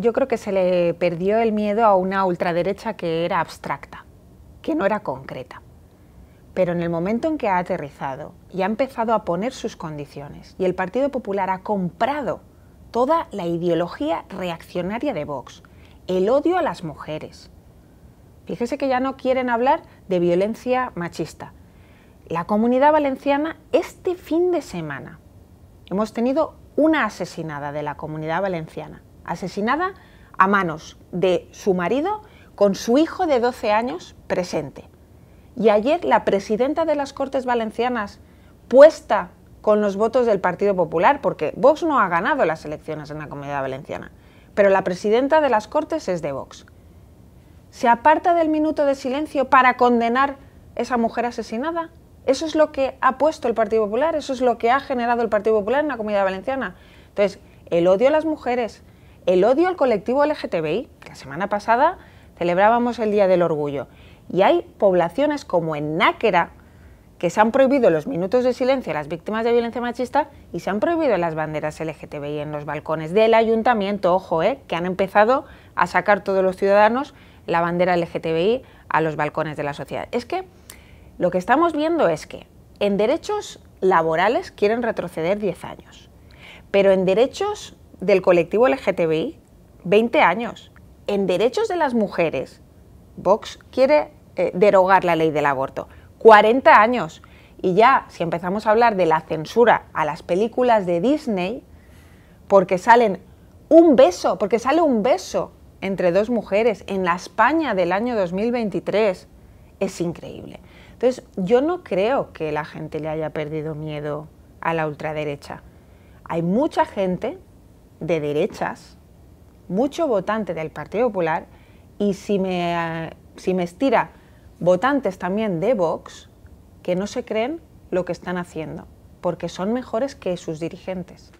yo creo que se le perdió el miedo a una ultraderecha que era abstracta, que no era concreta. Pero en el momento en que ha aterrizado y ha empezado a poner sus condiciones y el Partido Popular ha comprado toda la ideología reaccionaria de Vox, el odio a las mujeres. Fíjese que ya no quieren hablar de violencia machista. La comunidad valenciana este fin de semana hemos tenido una asesinada de la comunidad valenciana asesinada a manos de su marido con su hijo de 12 años presente. Y ayer la presidenta de las Cortes Valencianas, puesta con los votos del Partido Popular, porque Vox no ha ganado las elecciones en la Comunidad Valenciana, pero la presidenta de las Cortes es de Vox. ¿Se aparta del minuto de silencio para condenar esa mujer asesinada? Eso es lo que ha puesto el Partido Popular, eso es lo que ha generado el Partido Popular en la Comunidad Valenciana. Entonces, el odio a las mujeres, el odio al colectivo LGTBI. La semana pasada celebrábamos el Día del Orgullo y hay poblaciones como en Náquera que se han prohibido los minutos de silencio a las víctimas de violencia machista y se han prohibido las banderas LGTBI en los balcones del ayuntamiento, ojo, eh, que han empezado a sacar todos los ciudadanos la bandera LGTBI a los balcones de la sociedad. Es que lo que estamos viendo es que en derechos laborales quieren retroceder 10 años, pero en derechos del colectivo LGTBI 20 años. En derechos de las mujeres, Vox quiere eh, derogar la ley del aborto. 40 años. Y ya, si empezamos a hablar de la censura a las películas de Disney, porque salen un beso, porque sale un beso entre dos mujeres en la España del año 2023, es increíble. Entonces, yo no creo que la gente le haya perdido miedo a la ultraderecha. Hay mucha gente de derechas, mucho votante del Partido Popular, y si me, si me estira votantes también de Vox, que no se creen lo que están haciendo, porque son mejores que sus dirigentes.